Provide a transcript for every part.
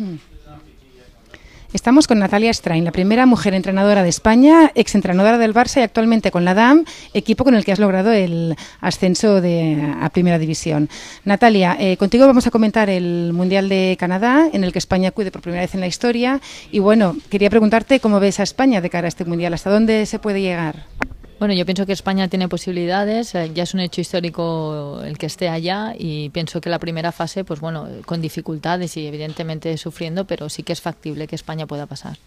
Mm. Estamos con Natalia Strain, la primera mujer entrenadora de España, exentrenadora del Barça y actualmente con la DAM, equipo con el que has logrado el ascenso de, a Primera División. Natalia, eh, contigo vamos a comentar el Mundial de Canadá, en el que España acude por primera vez en la historia. Y bueno, quería preguntarte cómo ves a España de cara a este Mundial, hasta dónde se puede llegar. Bueno, yo pienso que España tiene posibilidades, eh, ya es un hecho histórico el que esté allá y pienso que la primera fase, pues bueno, con dificultades y evidentemente sufriendo, pero sí que es factible que España pueda pasar.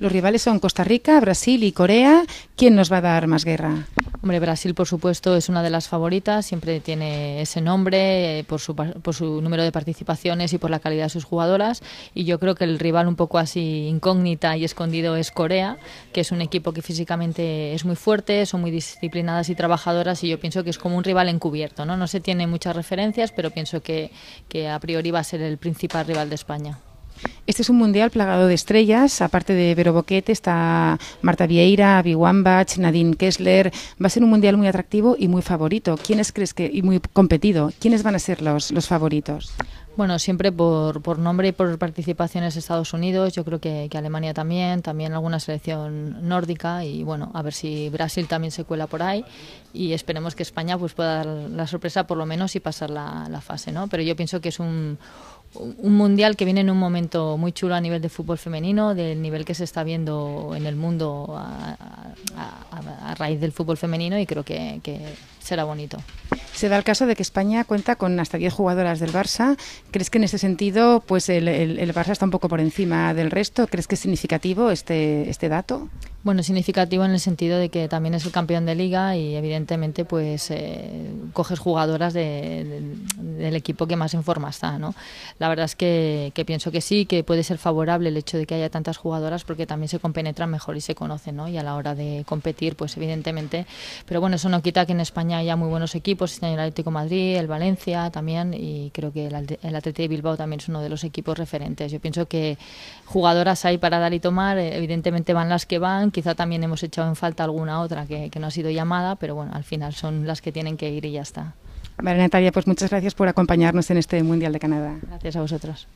Los rivales son Costa Rica, Brasil y Corea. ¿Quién nos va a dar más guerra? Hombre, Brasil, por supuesto, es una de las favoritas, siempre tiene ese nombre eh, por, su, por su número de participaciones y por la calidad de sus jugadoras. Y yo creo que el rival un poco así incógnita y escondido es Corea, que es un equipo que físicamente es muy fuerte, son muy disciplinadas y trabajadoras y yo pienso que es como un rival encubierto. No, no se tiene muchas referencias, pero pienso que, que a priori va a ser el principal rival de España. Este es un mundial plagado de estrellas. Aparte de Vero Boquete, está Marta Vieira, Abby Wambach, Nadine Kessler. Va a ser un mundial muy atractivo y muy favorito. ¿Quiénes crees que.? y muy competido. ¿Quiénes van a ser los, los favoritos? Bueno, siempre por, nombre y por participaciones Estados Unidos, yo creo que, Alemania también, también alguna selección nórdica y bueno, a ver si Brasil también se cuela por ahí y esperemos que España pues pueda dar la sorpresa por lo menos y pasar la, fase, ¿no? Pero yo pienso que es un, un mundial que viene en un momento muy chulo a nivel de fútbol femenino, del nivel que se está viendo en el mundo a, raíz del fútbol femenino y creo que será bonito. Se da el caso de que España cuenta con hasta 10 jugadoras del Barça. ¿Crees que en ese sentido pues el, Barça está un poco por encima del resto? ¿Crees que es significativo este, este dato? Bueno, significativo en el sentido de que también es el campeón de liga y evidentemente pues eh, coges jugadoras de, del equipo que más en forma está. ¿no? La verdad es que, pienso que sí, que puede ser favorable el hecho de que haya tantas jugadoras porque también se compenetran mejor y se conocen. ¿no? Y a la hora de competir, pues evidentemente. Pero bueno, eso no quita que en España haya muy buenos equipos. Está el Atlético Madrid, el Valencia también. Y creo que el, Atlético de Bilbao también es uno de los equipos referentes. Yo pienso que jugadoras hay para dar y tomar. Eh, evidentemente van las que van. Quizá también hemos echado en falta alguna otra que, que no ha sido llamada, pero bueno, al final son las que tienen que ir y ya está. María Natalia, pues muchas gracias por acompañarnos en este Mundial de Canadá. Gracias a vosotros.